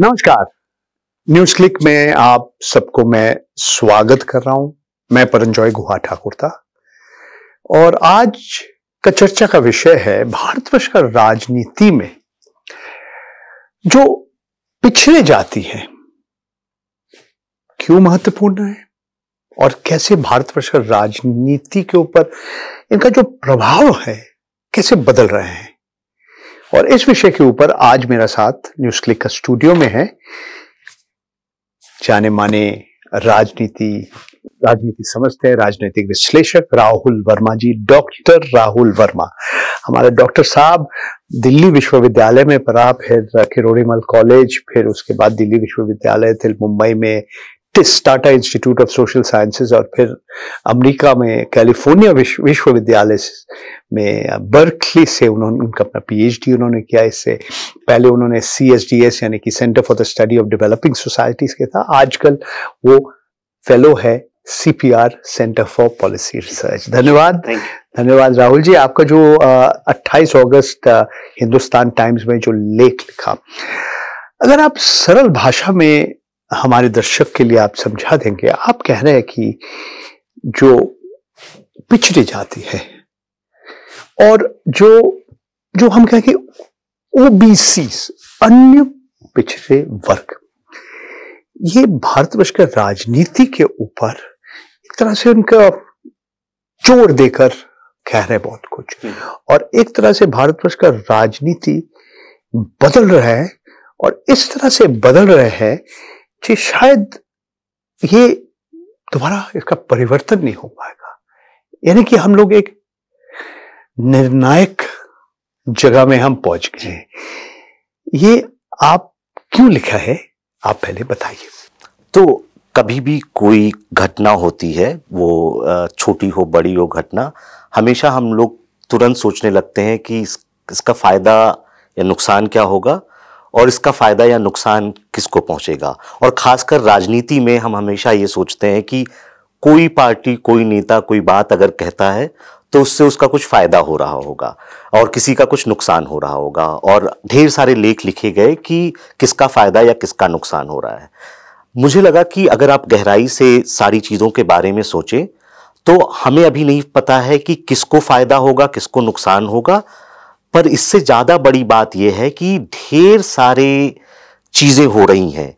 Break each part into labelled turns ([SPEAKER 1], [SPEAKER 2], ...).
[SPEAKER 1] नमस्कार news click में आप सबको मैं स्वागत कर रहा हूं मैं परंजॉय गुहा ठाकुर था और आज का चर्चा का विषय है भारतवर्ष का राजनीति में जो पिछड़े जाती है क्यों महत्वपूर्ण है और कैसे भारतवर्ष का राजनीति के ऊपर इनका जो प्रभाव है कैसे बदल रहे हैं और इस विषय के ऊपर आज मेरा साथ न्यूज क्लिक का स्टूडियो में है जाने माने राजनीति राजनीति समझते हैं राजनीतिक विश्लेषक राहुल वर्मा जी डॉक्टर राहुल वर्मा हमारे डॉक्टर साहब दिल्ली विश्वविद्यालय में पढ़ा फिर किरोड़ीमल कॉलेज फिर उसके बाद दिल्ली विश्वविद्यालय फिर मुंबई में TISS Tata institute of social sciences और फिर अमेरिका में कैलिफोर्निया विश्वविद्यालय में बर्कली से उन्होंने उनका अपना पीएचडी उन्होंने किया इससे पहले उन्होंने सीएसडीएस यानी कि centre for the study of developing societies के था आजकल वो फेलो है CPR centre for policy research धन्यवाद धन्यवाद राहुल जी आपका जो आ, 28 अगस्त हिंदुस्तान टाइम्स में जो लेख लिखा अगर आप सरल भाषा में हमारे दर्शक के लिए आप समझा देंगे आप कह रहे हैं कि जो पिछड़ी जाति है और जो जो हम कहें ओबीसी अन्य पिछड़े वर्ग ये भारतवर्ष के राजनीति के ऊपर एक तरह से उनका चोर देकर कह रहे बहुत कुछ हम्म। और एक तरह से भारतवर्ष का राजनीति बदल रहा है और इस तरह से बदल रहे हैं कि शायद ये दोबारा इसका परिवर्तन नहीं हो पाएगा यानी कि हम लोग एक निर्णायक जगह में हम पहुंच गए ये आप क्यों लिखा है आप पहले बताइए
[SPEAKER 2] तो कभी भी कोई घटना होती है वो छोटी हो बड़ी हो घटना हमेशा हम लोग तुरंत सोचने लगते हैं कि इस, इसका फ़ायदा या नुकसान क्या होगा और इसका फ़ायदा या नुकसान किसको पहुंचेगा और ख़ासकर राजनीति में हम हमेशा ये सोचते हैं कि कोई पार्टी कोई नेता कोई बात अगर कहता है तो उससे उसका कुछ फायदा हो रहा होगा और किसी का कुछ नुकसान हो रहा होगा और ढेर सारे लेख लिखे गए कि किसका फायदा या किसका नुकसान हो रहा है मुझे लगा कि अगर आप गहराई से सारी चीज़ों के बारे में सोचें तो हमें अभी नहीं पता है कि किसको फायदा होगा किसको नुकसान होगा पर इससे ज़्यादा बड़ी बात यह है कि ढेर सारे चीज़ें हो रही हैं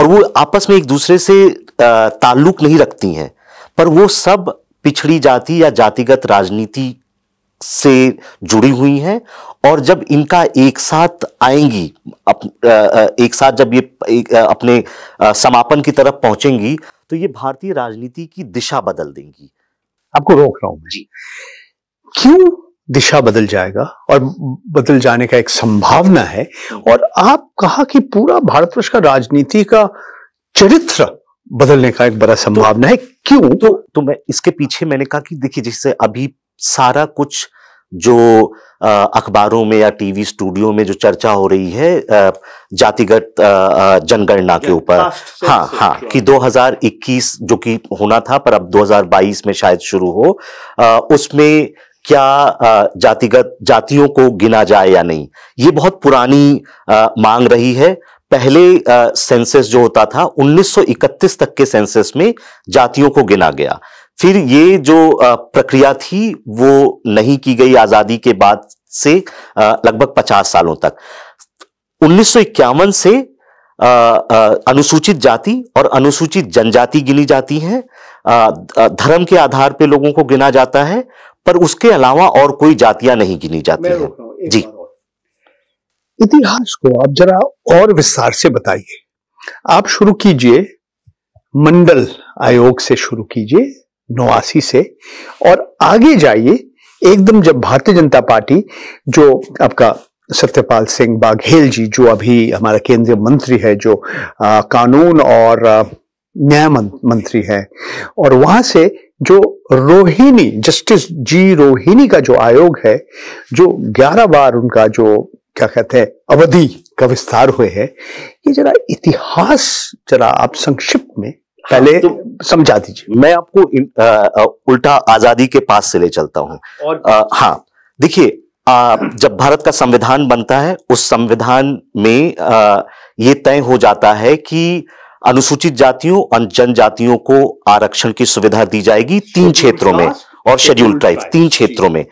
[SPEAKER 2] और वो आपस में एक दूसरे से ताल्लुक नहीं रखती हैं पर वो सब पिछड़ी जाति या जातिगत राजनीति से जुड़ी हुई हैं और जब इनका एक साथ आएंगी अप, एक साथ जब ये एक, अपने समापन की तरफ पहुंचेंगी तो ये भारतीय राजनीति की दिशा बदल देंगी आपको रोक रहा हूं मैं क्यों
[SPEAKER 1] दिशा बदल जाएगा और बदल जाने का एक संभावना है हम्म। और आप कहा कि पूरा भारतवर्ष का राजनीति का चरित्र बदलने का एक बड़ा तो- संभावना
[SPEAKER 2] तो, है क्यों तो तो मैं इसके पीछे मैंने कहा कि देखिए जैसे अभी सारा कुछ जो अखबारों में या टीवी स्टूडियो में जो चर्चा हो रही है जातिगत जनगणना के ऊपर हाँ हाँ कि 2021 जो कि होना था पर अब 2022 में शायद शुरू हो आ, उसमें क्या जातिगत जातियों को गिना जाए या नहीं ये बहुत पुरानी आ, मांग रही है पहले सेंसस जो होता था 1931 तक के सेंसस में जातियों को गिना गया फिर ये जो प्रक्रिया थी वो नहीं की गई आजादी के बाद से लगभग 50 सालों तक उन्नीस से अनुसूचित जाति और अनुसूचित जनजाति गिनी जाती है धर्म के आधार पे लोगों को गिना जाता है पर उसके अलावा और कोई जातियां नहीं गिनी जाती है जी
[SPEAKER 1] इतिहास को आप जरा और विस्तार से बताइए आप शुरू कीजिए मंडल आयोग से शुरू कीजिए नवासी से और आगे जाइए एकदम जब भारतीय जनता पार्टी जो आपका सत्यपाल सिंह बाघेल जी जो अभी हमारा केंद्रीय मंत्री है जो आ, कानून और न्याय मंत्री है और वहां से जो रोहिणी जस्टिस जी रोहिणी का जो आयोग है जो 11 बार उनका जो क्या कहते हैं अवधि का विस्तार हुए हैं ये जरा इतिहास जरा आप संक्षिप्त में पहले हाँ, तो, समझा
[SPEAKER 2] दीजिए मैं आपको इन, आ, आ, उल्टा आजादी के पास से ले चलता हूं और आ, हाँ देखिए जब भारत का संविधान बनता है उस संविधान में आ, ये तय हो जाता है कि अनुसूचित जातियों और जनजातियों को आरक्षण की सुविधा दी जाएगी तीन क्षेत्रों में और शेड्यूल ट्राइब तीन क्षेत्रों में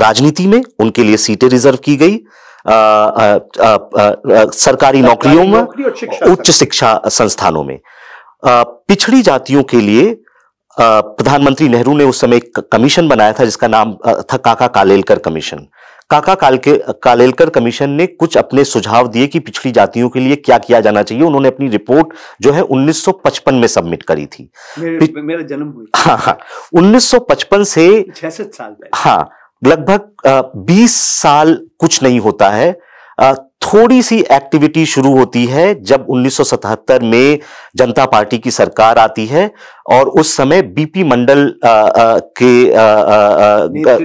[SPEAKER 2] राजनीति में उनके लिए सीटें रिजर्व की गई सरकारी नौकरियों में उच्च शिक्षा संस्थानों में पिछड़ी जातियों के लिए प्रधानमंत्री नेहरू ने उस समय एक कमीशन बनाया था जिसका नाम था काका कालेलकर कमीशन काका के कालेलकर कमीशन ने कुछ अपने सुझाव दिए कि पिछड़ी जातियों के लिए क्या किया जाना चाहिए उन्होंने अपनी रिपोर्ट जो है 1955 में सबमिट करी थी
[SPEAKER 1] मेरे, मेरा जन्म
[SPEAKER 2] हाँ हाँ उन्नीस से छियासठ साल पहले हाँ लगभग बीस साल कुछ नहीं होता है थोड़ी सी एक्टिविटी शुरू होती है जब 1977 में जनता पार्टी की सरकार आती है और उस समय बीपी मंडल के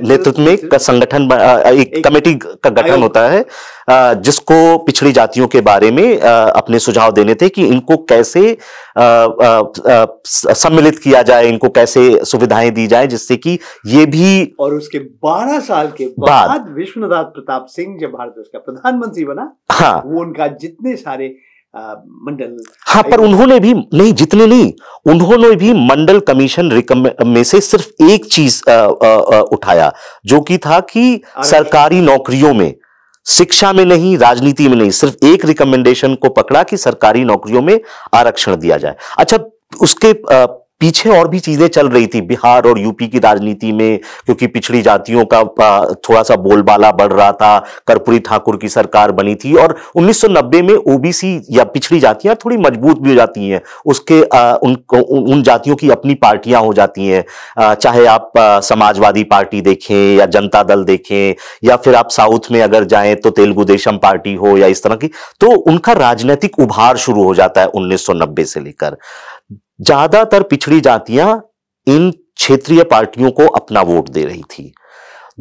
[SPEAKER 2] नेतृत्व में संगठन एक कमेटी का गठन होता है जिसको पिछड़ी जातियों के बारे में अपने सुझाव देने थे कि इनको कैसे सम्मिलित किया जाए इनको कैसे सुविधाएं दी जाए जिससे कि ये भी और उसके 12 साल के बाद
[SPEAKER 1] विश्वनाथ प्रताप सिंह जब भारत देश का प्रधानमंत्री बना हाँ वो उनका जितने सारे मंडल हाँ पर
[SPEAKER 2] उन्होंने भी नहीं जितने नहीं उन्होंने भी मंडल कमीशन में से सिर्फ एक चीज आ, आ, आ, उठाया जो कि था कि सरकारी नौकरियों में शिक्षा में नहीं राजनीति में नहीं सिर्फ एक रिकमेंडेशन को पकड़ा कि सरकारी नौकरियों में आरक्षण दिया जाए अच्छा उसके पीछे और भी चीजें चल रही थी बिहार और यूपी की राजनीति में क्योंकि पिछड़ी जातियों का थोड़ा सा बोलबाला बढ़ रहा था कर्पूरी ठाकुर की सरकार बनी थी और 1990 में ओबीसी या पिछड़ी जातियां थोड़ी मजबूत भी हो जाती हैं उसके आ, उन उन जातियों की अपनी पार्टियां हो जाती हैं चाहे आप आ, समाजवादी पार्टी देखें या जनता दल देखें या फिर आप साउथ में अगर जाएं तो तेलुगु देशम पार्टी हो या इस तरह की तो उनका राजनीतिक उभार शुरू हो जाता है उन्नीस से लेकर ज्यादातर पिछड़ी जातियां इन क्षेत्रीय पार्टियों को अपना वोट दे रही थी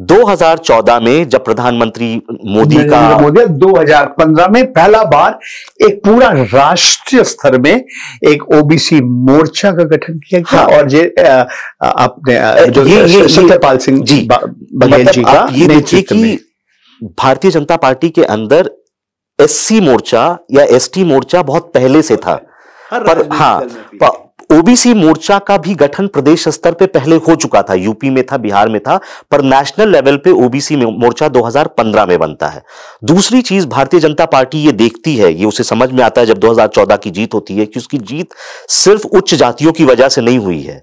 [SPEAKER 2] 2014 में जब प्रधानमंत्री मोदी का मोदी 2015 में
[SPEAKER 1] पहला बार एक पूरा राष्ट्रीय स्तर में एक ओबीसी मोर्चा का गठन किया गया हाँ,
[SPEAKER 2] और जे आपने जो सत्यपाल सिंह जी बघेल मतलब जी का ये देखिए कि भारतीय जनता पार्टी के अंदर एससी मोर्चा या एसटी मोर्चा बहुत पहले से था पर हाँ ओबीसी मोर्चा का भी गठन प्रदेश स्तर पे पहले हो चुका था यूपी में था बिहार में था पर नेशनल लेवल पे ओबीसी मोर्चा 2015 में बनता है दूसरी चीज भारतीय जनता पार्टी ये देखती है ये उसे समझ में आता है जब 2014 की जीत होती है कि उसकी जीत सिर्फ उच्च जातियों की वजह से नहीं हुई है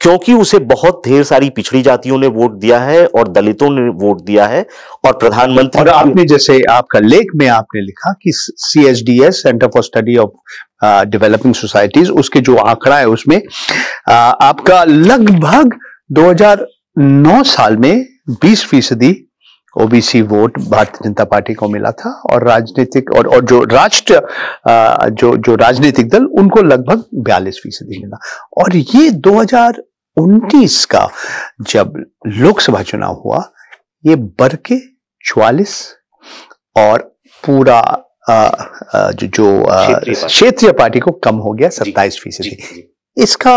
[SPEAKER 2] क्योंकि उसे बहुत ढेर सारी पिछड़ी जातियों ने वोट दिया है और दलितों ने वोट दिया है और प्रधानमंत्री और आपने जैसे आपका लेख में आपने लिखा कि C
[SPEAKER 1] H D S centre for study of developing societies उसके जो आंकड़ा है उसमें आ, uh, आपका लगभग 2009 साल में 20 फीसदी ओबीसी वोट भारतीय जनता पार्टी को मिला था और राजनीतिक और और जो राष्ट्र जो जो राजनीतिक दल उनको लगभग बयालीस फीसदी मिला और ये 2019 का जब लोकसभा चुनाव हुआ ये बढ़ के चवालीस और पूरा आ, जो, जो क्षेत्रीय पार्टी को कम हो गया सत्ताईस फीसदी इसका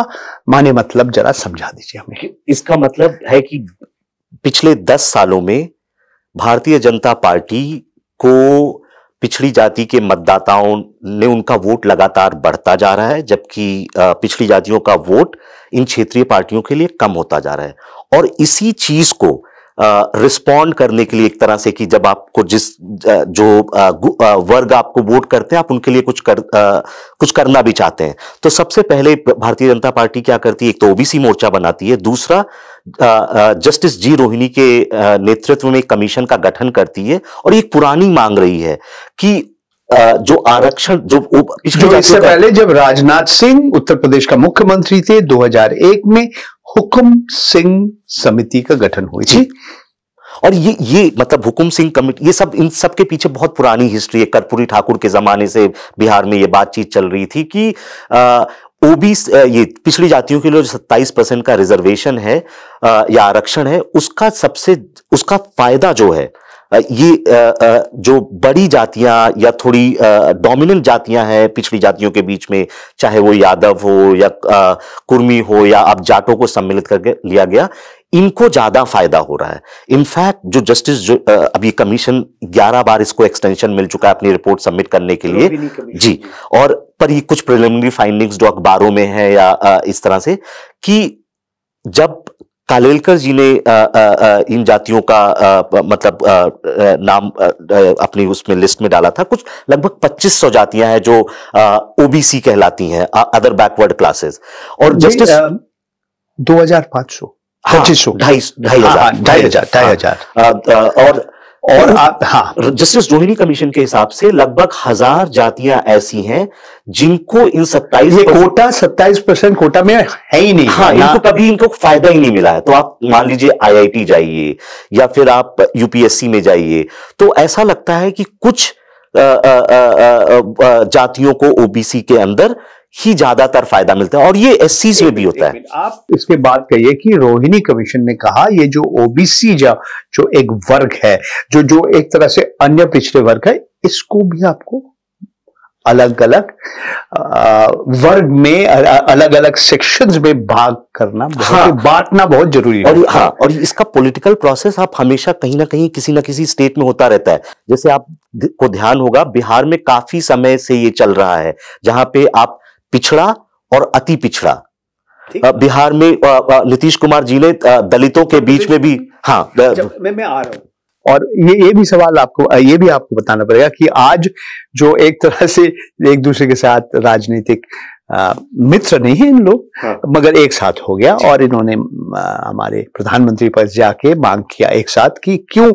[SPEAKER 2] माने मतलब जरा समझा दीजिए हमें इसका मतलब है कि पिछले दस सालों में भारतीय जनता पार्टी को पिछड़ी जाति के मतदाताओं ने उनका वोट लगातार बढ़ता जा रहा है जबकि पिछड़ी जातियों का वोट इन क्षेत्रीय पार्टियों के लिए कम होता जा रहा है और इसी चीज को रिस्पॉन्ड करने के लिए एक तरह से कि जब आपको जिस जो वर्ग आपको वोट करते हैं आप उनके लिए कुछ कर कुछ करना भी चाहते हैं तो सबसे पहले भारतीय जनता पार्टी क्या करती है एक तो ओबीसी मोर्चा बनाती है दूसरा जस्टिस जी रोहिणी के नेतृत्व में कमीशन का गठन करती है और ये पुरानी मांग रही है कि जो आरक्षण जो इससे
[SPEAKER 1] पहले जब राजनाथ सिंह उत्तर प्रदेश का मुख्यमंत्री थे
[SPEAKER 2] 2001 में हुकुम सिंह समिति का गठन हुई थी और ये ये मतलब हुकुम सिंह कमिटी ये सब इन सब के पीछे बहुत पुरानी हिस्ट्री है कर्पूरी ठाकुर के जमाने से बिहार में ये बातचीत चल रही थी कि आ, ओबीसी ये पिछड़ी जातियों के लिए जो सत्ताईस परसेंट का रिजर्वेशन है या आरक्षण है उसका सबसे उसका फायदा जो है ये जो बड़ी जातियां या थोड़ी डोमिनेंट जातियां हैं पिछड़ी जातियों के बीच में चाहे वो यादव हो या कुर्मी हो या अब जाटों को सम्मिलित करके लिया गया इनको ज्यादा फायदा हो रहा है इनफैक्ट जो जस्टिस जो अभी कमीशन 11 बार इसको एक्सटेंशन मिल चुका है अपनी रिपोर्ट सबमिट करने के लिए जी और पर ये कुछ प्रिलिमिनरी फाइंडिंग्स जो अखबारों में है या इस तरह से कि जब कालेलकर जी ने इन जातियों का मतलब नाम अपनी उसमें लिस्ट में डाला था कुछ लगभग 2500 जातियां हैं जो ओबीसी कहलाती हैं अदर बैकवर्ड क्लासेस और जस्टिस
[SPEAKER 1] दो हजार पांच सौ हाँ, हाँ, हाँ, ढाई ढाई हजार ढाई हजार
[SPEAKER 2] ढाई हजार और और तो हाँ जस्टिस रोहिणी कमीशन के हिसाब से लगभग हजार जातियां ऐसी हैं जिनको इन सत्ताईस कोटा सत्ताईस परसेंट कोटा में है ही नहीं हाँ इनको कभी इनको फायदा ही नहीं मिला है तो आप मान लीजिए आईआईटी जाइए या फिर आप यूपीएससी में जाइए तो ऐसा लगता है कि कुछ जातियों को ओबीसी के अंदर ही ज्यादातर फायदा मिलता है और ये एस में भी होता है आप इसके बाद कहिए कि रोहिणी कमीशन ने कहा ये जो ओबीसी जो
[SPEAKER 1] एक वर्ग है जो जो एक तरह से अन्य पिछड़े वर्ग है इसको भी आपको अलग अलग वर्ग में अलग अलग सेक्शंस में
[SPEAKER 2] भाग करना हाँ, बांटना बहुत जरूरी है और हाँ और इसका पॉलिटिकल प्रोसेस आप हमेशा कहीं ना कहीं किसी ना किसी स्टेट में होता रहता है जैसे आप को ध्यान होगा बिहार में काफी समय से ये चल रहा है जहां पे आप पिछड़ा और अति पिछड़ा बिहार में नीतीश कुमार जी ने दलितों के बीच में भी हाँ मैं मैं आ रहा हूं और ये ये भी सवाल आपको ये भी आपको बताना पड़ेगा कि आज जो एक तरह
[SPEAKER 1] से एक दूसरे के साथ राजनीतिक मित्र नहीं है इन लोग हाँ। मगर एक साथ हो गया और इन्होंने हमारे प्रधानमंत्री पर जाके मांग किया एक साथ कि क्यों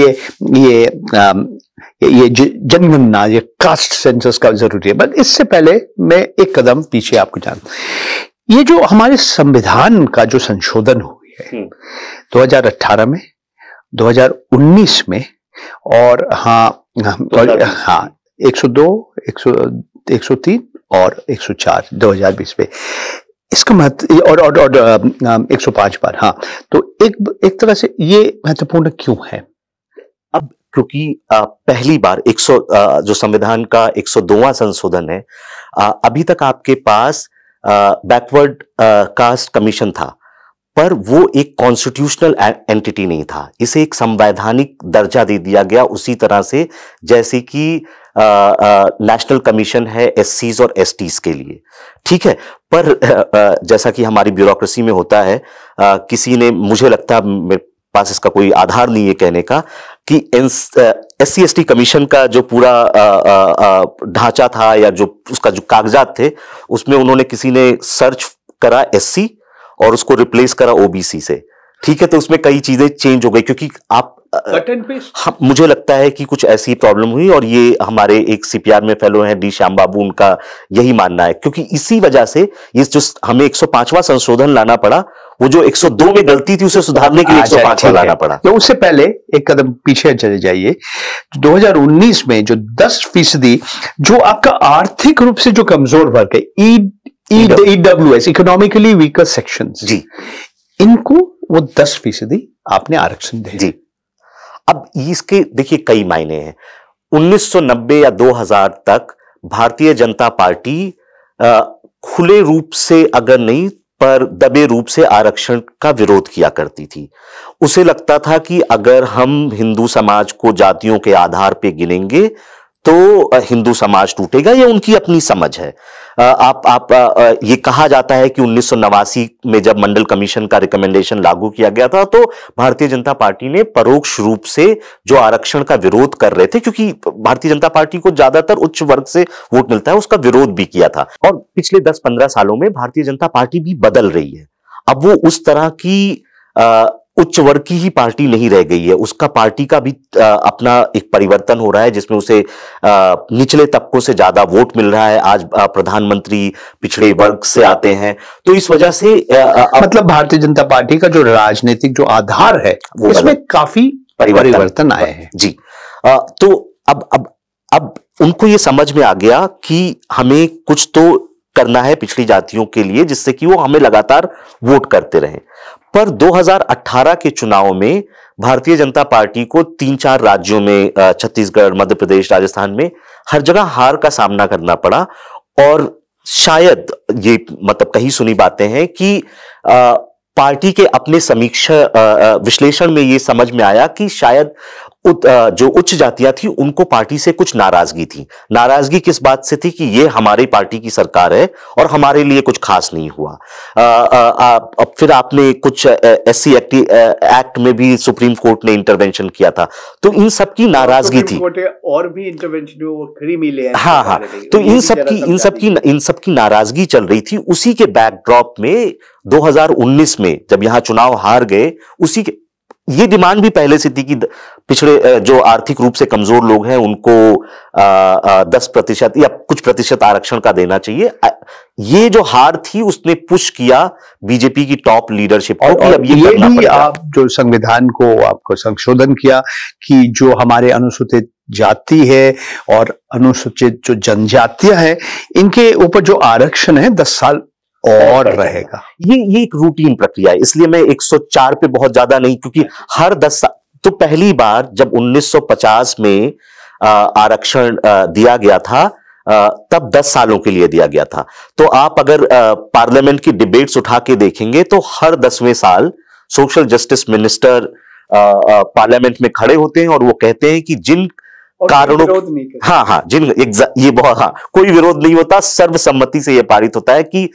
[SPEAKER 1] ये ये ये जनगणना ना ये कास्ट सेंसस का जरूरी है बट इससे पहले मैं एक कदम पीछे आपको जान ये जो हमारे संविधान का जो संशोधन हुई है 2018 हम्म। में 2019 में और हाँ और, हाँ 102 103 और 104 2020 में इसका महत्व और और, और, और 105 बार हाँ तो एक एक तरह से ये महत्वपूर्ण क्यों
[SPEAKER 2] है क्योंकि पहली बार 100 जो संविधान का 102वां संशोधन है अभी तक आपके पास बैकवर्ड कास्ट कमीशन था पर वो एक कॉन्स्टिट्यूशनल एंटिटी नहीं था इसे एक संवैधानिक दर्जा दे दिया गया उसी तरह से जैसे कि नेशनल कमीशन है एस और एस के लिए ठीक है पर आ, जैसा कि हमारी ब्यूरोक्रेसी में होता है आ, किसी ने मुझे लगता है पास इसका कोई आधार नहीं है कहने का कि एस सी कमीशन का जो पूरा ढांचा था या जो उसका जो कागजात थे उसमें उन्होंने किसी ने सर्च करा एस और उसको रिप्लेस करा ओबीसी से ठीक है तो उसमें कई चीजें चेंज हो गई क्योंकि आप कटन हाँ, मुझे लगता है कि कुछ ऐसी प्रॉब्लम हुई और ये हमारे एक सीपीआर में फेलो हैं डी श्याम बाबू उनका यही मानना है क्योंकि इसी वजह से ये जो हमें 105वां संशोधन लाना पड़ा वो जो 102 में गलती थी उसे सुधारने के लिए 105 सौ लाना पड़ा तो उससे पहले
[SPEAKER 1] एक कदम पीछे चले जाइए 2019 में जो 10 फीसदी जो आपका आर्थिक रूप से जो कमजोर वर्ग है EWS economically weaker
[SPEAKER 2] section जी इनको वो 10 फीसदी आपने आरक्षण दे जी अब इसके देखिए कई मायने हैं 1990 या 2000 तक भारतीय जनता पार्टी आ, खुले रूप से अगर नहीं पर दबे रूप से आरक्षण का विरोध किया करती थी उसे लगता था कि अगर हम हिंदू समाज को जातियों के आधार पर गिनेंगे तो हिंदू समाज टूटेगा यह उनकी अपनी समझ है आप आप ये कहा जाता है कि उन्नीस में जब मंडल कमीशन का रिकमेंडेशन लागू किया गया था तो भारतीय जनता पार्टी ने परोक्ष रूप से जो आरक्षण का विरोध कर रहे थे क्योंकि भारतीय जनता पार्टी को ज्यादातर उच्च वर्ग से वोट मिलता है उसका विरोध भी किया था और पिछले दस पंद्रह सालों में भारतीय जनता पार्टी भी बदल रही है अब वो उस तरह की उच्च वर्ग की ही पार्टी नहीं रह गई है उसका पार्टी का भी अपना एक परिवर्तन हो रहा है जिसमें उसे निचले तबकों से ज्यादा वोट मिल रहा है आज प्रधानमंत्री पिछड़े वर्ग से आते हैं तो इस वजह से मतलब भारतीय जनता पार्टी का जो राजनीतिक जो आधार है वो इसमें काफी
[SPEAKER 1] परिवर्तन, परिवर्तन आए
[SPEAKER 2] हैं जी तो अब अब अब उनको ये समझ में आ गया कि हमें कुछ तो करना है पिछड़ी जातियों के लिए जिससे कि वो हमें लगातार वोट करते रहे पर 2018 के चुनाव में भारतीय जनता पार्टी को तीन चार राज्यों में छत्तीसगढ़ मध्य प्रदेश राजस्थान में हर जगह हार का सामना करना पड़ा और शायद ये मतलब कहीं सुनी बातें हैं कि पार्टी के अपने समीक्षा विश्लेषण में ये समझ में आया कि शायद जो उच्च जातियां थी उनको पार्टी से कुछ नाराजगी थी नाराजगी किस बात से थी कि ये हमारी पार्टी की सरकार है और हमारे लिए कुछ खास नहीं हुआ आ, आ, आ, फिर आपने कुछ एस सी एक्ट, में भी सुप्रीम कोर्ट ने इंटरवेंशन किया था तो इन सब की नाराजगी थी
[SPEAKER 1] और भी इंटरवेंशन वो फ्री मिले हाँ हाँ तो इन सब की इन सब
[SPEAKER 2] की इन सब की नाराजगी चल रही थी उसी के बैकड्रॉप में 2019 में जब यहां चुनाव हार गए उसी के ये डिमांड भी पहले से थी कि पिछड़े जो आर्थिक रूप से कमजोर लोग हैं उनको दस प्रतिशत या कुछ प्रतिशत आरक्षण का देना चाहिए ये जो हार थी उसने पुश किया बीजेपी की टॉप लीडरशिप और, और अब ये, ये भी आप
[SPEAKER 1] जो संविधान को आपको संशोधन किया कि जो हमारे अनुसूचित जाति है और अनुसूचित जो
[SPEAKER 2] जनजातियां है इनके ऊपर जो आरक्षण है दस साल और रहेगा ये ये एक रूटीन प्रक्रिया है इसलिए मैं 104 पे बहुत ज्यादा नहीं क्योंकि हर दस साल तो पहली बार जब 1950 में आरक्षण दिया गया था तब 10 सालों के लिए दिया गया था तो आप अगर पार्लियामेंट की डिबेट्स उठा के देखेंगे तो हर दसवें साल सोशल जस्टिस मिनिस्टर पार्लियामेंट में खड़े होते हैं और वो कहते हैं कि जिन कारणों हाँ हाँ जिन ये बहुत हाँ कोई विरोध नहीं होता सर्वसम्मति से यह पारित होता है कि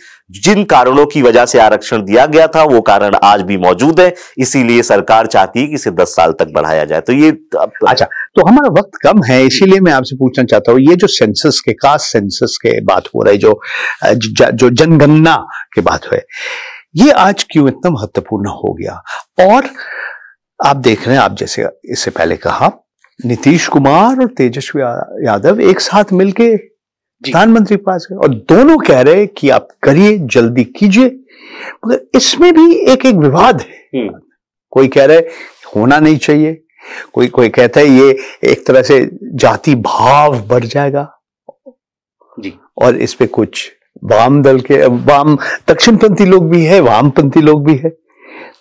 [SPEAKER 2] जिन कारणों की वजह से आरक्षण दिया गया था वो कारण आज भी मौजूद है इसीलिए सरकार चाहती है कि इसे दस साल तक बढ़ाया जाए तो ये अच्छा तो
[SPEAKER 1] हमारा वक्त कम है इसीलिए मैं आपसे पूछना चाहता हूँ ये जो सेंसस के कास्ट सेंसस के बात हो रही जो जो जनगणना की बात हो ये आज क्यों इतना महत्वपूर्ण हो गया और आप देख रहे हैं आप जैसे इससे पहले कहा नीतीश कुमार और तेजस्वी यादव एक साथ मिलके प्रधानमंत्री पास गए और दोनों कह रहे कि आप करिए जल्दी कीजिए मगर इसमें भी एक एक विवाद है हम्म। कोई कह रहे होना नहीं चाहिए कोई कोई कहता है ये एक तरह से जाति भाव बढ़ जाएगा जी और इस पे कुछ वाम दल के वाम दक्षिणपंथी लोग भी है वामपंथी लोग भी है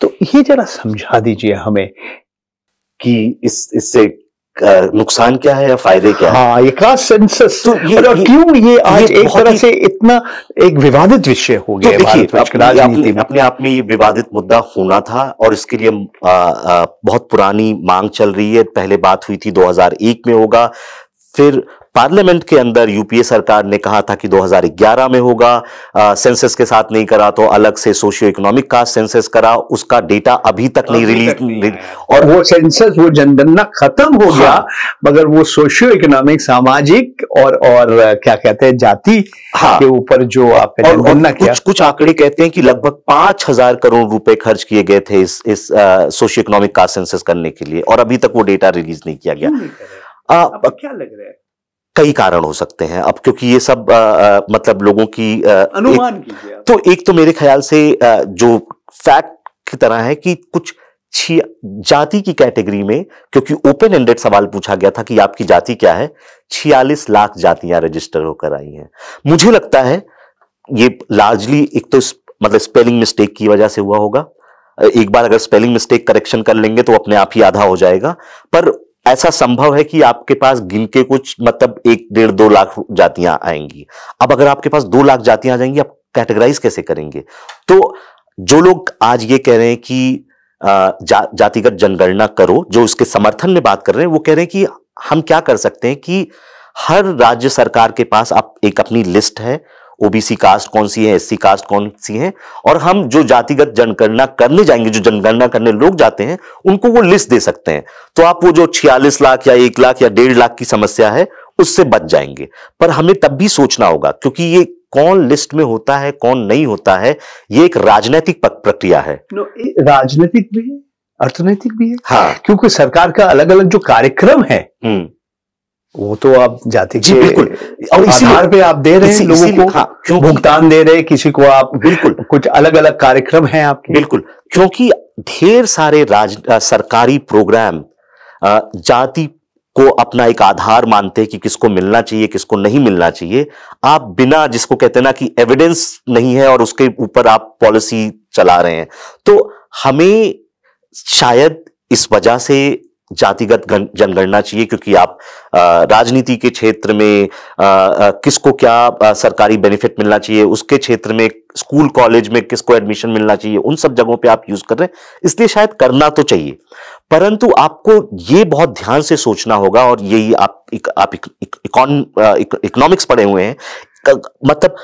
[SPEAKER 1] तो ये जरा समझा दीजिए हमें कि इस इससे नुकसान क्या है या फायदे क्या हाँ, है ये का सेंसस तो ये, और क्यों ये आज ये एक तरह से इतना एक विवादित विषय हो गया तो देखिए
[SPEAKER 2] अपने आप में ये विवादित मुद्दा होना था और इसके लिए आ, आ, बहुत पुरानी मांग चल रही है पहले बात हुई थी 2001 में होगा फिर पार्लियामेंट के अंदर यूपीए सरकार ने कहा था कि 2011 में होगा आ, सेंसस के साथ नहीं करा तो अलग से सोशियो इकोनॉमिक का सेंसस करा उसका डेटा अभी तक नहीं रिलीज नहीं और वो सेंसस वो जनगणना खत्म हो गया हाँ, मगर वो सोशियो इकोनॉमिक सामाजिक और और
[SPEAKER 1] क्या कहते हैं जाति हाँ, के ऊपर जो आप जनगणना कुछ, कुछ आंकड़े कहते
[SPEAKER 2] हैं कि लगभग पांच हजार करोड़ रुपए खर्च किए गए थे इस इस सोशियो इकोनॉमिक कास्ट सेंसस करने के लिए और अभी तक वो डेटा रिलीज नहीं किया गया आ, क्या लग रहा है कई कारण हो सकते हैं अब क्योंकि ये सब आ, आ, मतलब लोगों की आ, अनुमान एक, तो एक तो मेरे ख्याल से आ, जो फैक्ट की तरह है कि कुछ जाति की कैटेगरी में क्योंकि ओपन एंडेड सवाल पूछा गया था कि आपकी जाति क्या है छियालीस लाख जातियां रजिस्टर होकर आई हैं मुझे लगता है ये लार्जली एक तो मतलब स्पेलिंग मिस्टेक की वजह से हुआ होगा एक बार अगर स्पेलिंग मिस्टेक करेक्शन कर लेंगे तो अपने आप ही आधा हो जाएगा पर ऐसा संभव है कि आपके पास गिल के कुछ मतलब एक डेढ़ दो लाख जातियां आएंगी अब अगर आपके पास दो लाख जातियां आ जाएंगी आप कैटेगराइज कैसे करेंगे तो जो लोग आज ये कह रहे हैं कि जा, जातिगत जनगणना करो जो उसके समर्थन में बात कर रहे हैं वो कह रहे हैं कि हम क्या कर सकते हैं कि हर राज्य सरकार के पास आप एक अपनी लिस्ट है ओबीसी कास्ट कौन सी है एससी कास्ट कौन सी है और हम जो जातिगत जनगणना करने जाएंगे जो जनगणना करने लोग जाते हैं उनको वो लिस्ट दे सकते हैं तो आप वो जो छियालीस लाख या एक लाख या डेढ़ लाख की समस्या है उससे बच जाएंगे पर हमें तब भी सोचना होगा क्योंकि ये कौन लिस्ट में होता है कौन नहीं होता है ये एक राजनीतिक प्रक्रिया है
[SPEAKER 1] राजनीतिक भी है अर्थनैतिक भी है हाँ क्योंकि सरकार का अलग अलग जो कार्यक्रम है हम्म। वो तो आप जाति के बिल्कुल और इसी आधार पे आप दे रहे हैं लोगों को
[SPEAKER 2] हाँ, भुगतान दे रहे हैं किसी को आप बिल्कुल कुछ अलग अलग कार्यक्रम हैं आपके बिल्कुल क्योंकि ढेर सारे राज सरकारी प्रोग्राम जाति को अपना एक आधार मानते हैं कि किसको मिलना चाहिए किसको नहीं मिलना चाहिए आप बिना जिसको कहते ना कि एविडेंस नहीं है और उसके ऊपर आप पॉलिसी चला रहे हैं तो हमें शायद इस वजह से जातिगत जनगणना चाहिए क्योंकि आप राजनीति के क्षेत्र में किसको क्या सरकारी बेनिफिट मिलना चाहिए उसके क्षेत्र में स्कूल कॉलेज में किसको एडमिशन मिलना चाहिए उन सब जगहों पे आप यूज कर रहे हैं इसलिए शायद करना तो चाहिए परंतु आपको ये बहुत ध्यान से सोचना होगा और यही आप एक, आप इकोनॉमिक्स पढ़े हुए हैं मतलब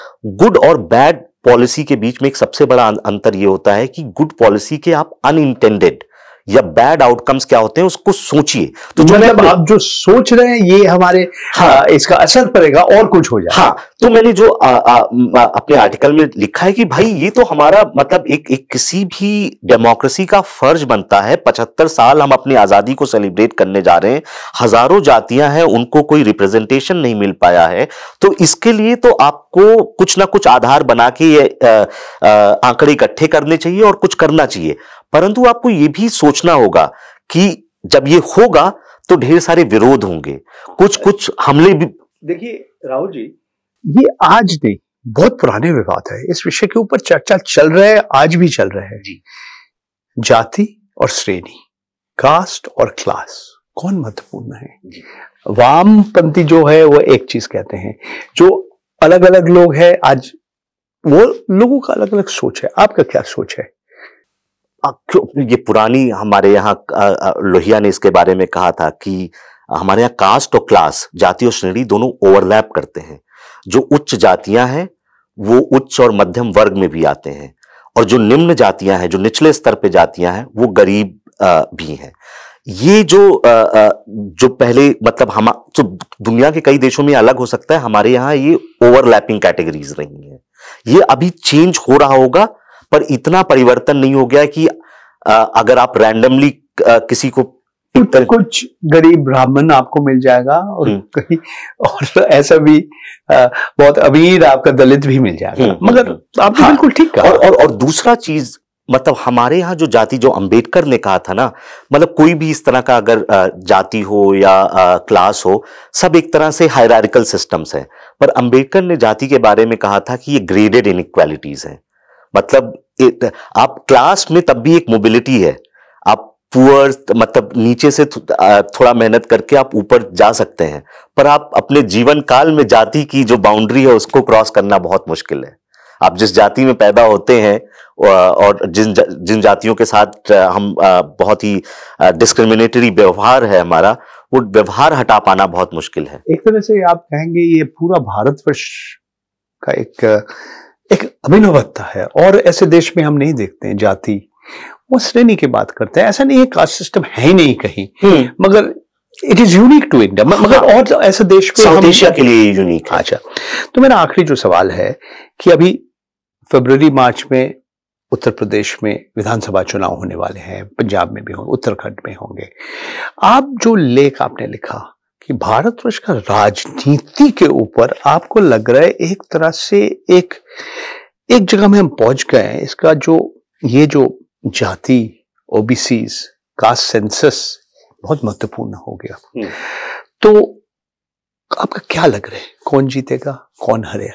[SPEAKER 2] गुड और बैड पॉलिसी के बीच में एक सबसे बड़ा अंतर ये होता है कि गुड पॉलिसी के आप अनइंटेंडेड या बैड आउटकम्स क्या होते हैं उसको सोचिए तो जो मतलब आप जो सोच रहे हैं ये हमारे हाँ इसका असर पड़ेगा और कुछ हो जाए हाँ तो मैंने जो आ, आ, आ, अपने आर्टिकल में लिखा है कि भाई ये तो हमारा मतलब एक, एक किसी भी डेमोक्रेसी का फर्ज बनता है पचहत्तर साल हम अपनी आजादी को सेलिब्रेट करने जा रहे हैं हजारों जातियां हैं उनको कोई रिप्रेजेंटेशन नहीं मिल पाया है तो इसके लिए तो आपको कुछ ना कुछ आधार बना के ये आंकड़े इकट्ठे करने चाहिए और कुछ करना चाहिए परंतु आपको ये भी सोचना होगा कि जब ये होगा तो ढेर सारे विरोध होंगे कुछ कुछ हमले भी
[SPEAKER 1] देखिए राहुल जी ये आज नहीं बहुत पुराने विवाद है इस विषय के ऊपर चर्चा चल रहा है आज भी चल रहा है जाति और श्रेणी कास्ट और क्लास कौन महत्वपूर्ण है वामपंथी जो है वो एक चीज कहते हैं जो अलग अलग लोग हैं आज वो लोगों का अलग अलग सोच है आपका क्या
[SPEAKER 2] सोच है ये पुरानी हमारे यहाँ लोहिया ने इसके बारे में कहा था कि हमारे यहाँ कास्ट और क्लास जाति और श्रेणी दोनों ओवरलैप करते हैं जो उच्च जातियां हैं वो उच्च और मध्यम वर्ग में भी आते हैं और जो निम्न जातियां हैं जो निचले स्तर पे जातियां हैं वो गरीब भी हैं ये जो जो पहले मतलब हम तो दुनिया के कई देशों में अलग हो सकता है हमारे यहाँ ये ओवरलैपिंग कैटेगरीज रही हैं ये अभी चेंज हो रहा होगा पर इतना परिवर्तन नहीं हो गया कि अगर आप रैंडमली किसी को कुछ, तो तो
[SPEAKER 1] कुछ गरीब ब्राह्मण आपको मिल जाएगा और हम्म। और ऐसा भी
[SPEAKER 2] बहुत अमीर आपका दलित भी मिल जाएगा हम्म, हम्म, मगर आप हाँ, बिल्कुल ठीक कहा और, और और दूसरा चीज मतलब हमारे यहाँ जो जाति जो अंबेडकर ने कहा था ना मतलब कोई भी इस तरह का अगर जाति हो या क्लास हो सब एक तरह से हायरारिकल सिस्टम्स हैं पर अंबेडकर ने जाति के बारे में कहा था कि ये ग्रेडेड इनक्वालिटीज हैं मतलब ए, आप क्लास में तब भी एक मोबिलिटी है आप पुअर मतलब नीचे से थो, थोड़ा मेहनत करके आप ऊपर जा सकते हैं पर आप अपने जीवन काल में जाति की जो बाउंड्री है उसको क्रॉस करना बहुत मुश्किल है आप जिस जाति में पैदा होते हैं और जिन जा, जिन जातियों के साथ हम बहुत ही डिस्क्रिमिनेटरी व्यवहार है हमारा वो व्यवहार हटा पाना बहुत मुश्किल है
[SPEAKER 1] एक तरह से आप कहेंगे ये पूरा भारतवर्ष का एक एक अभिनवत्ता है और ऐसे देश में हम नहीं देखते हैं जाति वो श्रेणी की बात करते हैं ऐसा नहीं है कास्ट सिस्टम है ही नहीं कहीं हम्म। मगर it is unique to India मगर हाँ। और ऐसे देश में हम एशिया के लिए यूनिक अच्छा तो मेरा आखिरी जो सवाल है कि अभी फरवरी मार्च में उत्तर प्रदेश में विधानसभा चुनाव होने वाले हैं पंजाब में भी होंगे उत्तराखंड में होंगे आप जो लेख आपने लिखा कि भारतवर्ष का राजनीति के ऊपर आपको लग रहा है एक तरह से एक एक जगह में हम पहुंच गए हैं इसका जो ये जो जाति ओबीसी कास्ट सेंसस बहुत महत्वपूर्ण हो गया हम्म। तो आपका क्या लग रहा है कौन जीतेगा
[SPEAKER 2] कौन हरे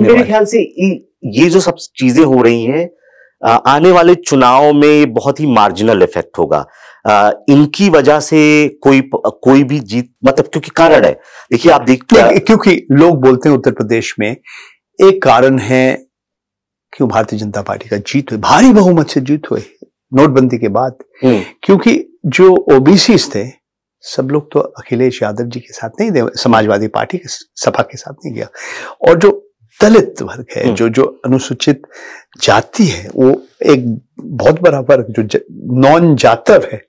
[SPEAKER 2] मेरे ख्याल से ये जो सब चीजें हो रही हैं आने वाले चुनाव में बहुत ही मार्जिनल इफेक्ट होगा इनकी वजह से कोई कोई भी जीत मतलब क्योंकि कारण है देखिए आप देखते हैं क्योंकि लोग
[SPEAKER 1] बोलते हैं उत्तर प्रदेश में एक कारण है क्यों भारतीय जनता पार्टी का जीत हुई भारी बहुमत से जीत हुई नोटबंदी के बाद हम्म। क्योंकि जो ओबीसी थे सब लोग तो अखिलेश यादव जी के साथ नहीं समाजवादी पार्टी के सपा के साथ नहीं गया और जो दलित वर्ग है हम्म। जो जो अनुसूचित जाति है वो एक बहुत बड़ा वर्ग जो नॉन जातव है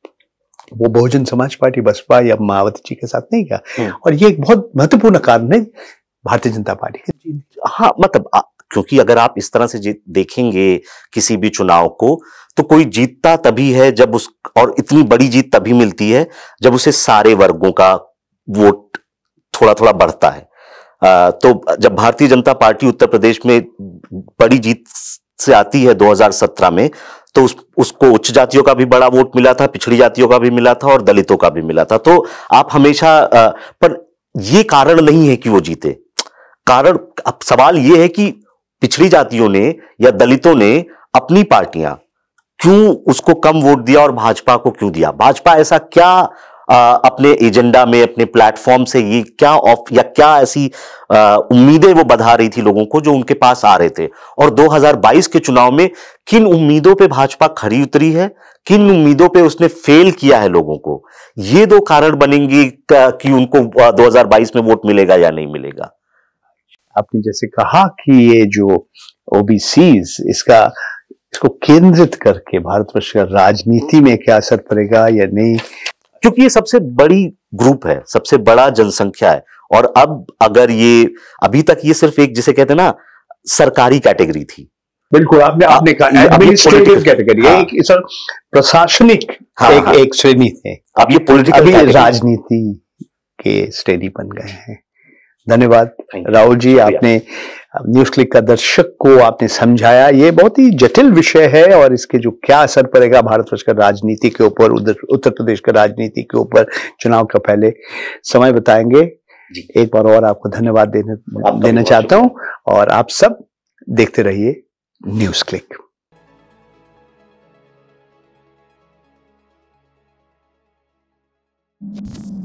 [SPEAKER 1] वो बहुजन समाज पार्टी बसपा या मायावती जी के साथ नहीं गया हम्म। और ये एक बहुत महत्वपूर्ण कारण है भारतीय जनता पार्टी के
[SPEAKER 2] हाँ मतलब क्योंकि अगर आप इस तरह से देखेंगे किसी भी चुनाव को तो कोई जीतता तभी है जब उस और इतनी बड़ी जीत तभी मिलती है जब उसे सारे वर्गों का वोट थोड़ा थोड़ा बढ़ता है आ, तो जब भारतीय जनता पार्टी उत्तर प्रदेश में बड़ी जीत से आती है 2017 में तो उस उसको उच्च जातियों का भी बड़ा वोट मिला था पिछड़ी जातियों का भी मिला था और दलितों का भी मिला था तो आप हमेशा आ, पर ये कारण नहीं है कि वो जीते कारण अब सवाल यह है कि पिछड़ी जातियों ने या दलितों ने अपनी पार्टियां क्यों उसको कम वोट दिया और भाजपा को क्यों दिया भाजपा ऐसा क्या आ, अपने एजेंडा में अपने प्लेटफॉर्म से ये क्या ऑफ या क्या ऐसी उम्मीदें वो बधा रही थी लोगों को जो उनके पास आ रहे थे और 2022 के चुनाव में किन उम्मीदों पे भाजपा खड़ी उतरी है किन उम्मीदों पे उसने फेल किया है लोगों को ये दो कारण बनेंगे कि उनको 2022 में वोट मिलेगा या नहीं मिलेगा
[SPEAKER 1] आपने जैसे कहा कि ये जो ओबीसीज इसका इसको केंद्रित करके भारतवर्ष का राजनीति में क्या असर पड़ेगा या नहीं क्योंकि
[SPEAKER 2] ये सबसे बड़ी ग्रुप है सबसे बड़ा जनसंख्या है और अब अगर ये अभी तक ये सिर्फ एक जिसे कहते हैं ना सरकारी कैटेगरी थी बिल्कुल आपने हाँ, आपने कहा एडमिनिस्ट्रेटिव कैटेगरी हाँ। एक सर प्रशासनिक हाँ, एक हाँ, एक श्रेणी थे अब ये पॉलिटिकल राजनीति
[SPEAKER 1] के श्रेणी बन गए हैं धन्यवाद राहुल जी आपने न्यूज क्लिक का दर्शक को आपने समझाया ये बहुत ही जटिल विषय है और इसके जो क्या असर पड़ेगा भारतवर्ष का राजनीति के ऊपर उत्तर प्रदेश का राजनीति के ऊपर चुनाव का पहले समय बताएंगे एक बार और आपको धन्यवाद देने आप देना चाहता हूं और आप सब देखते रहिए न्यूज क्लिक you.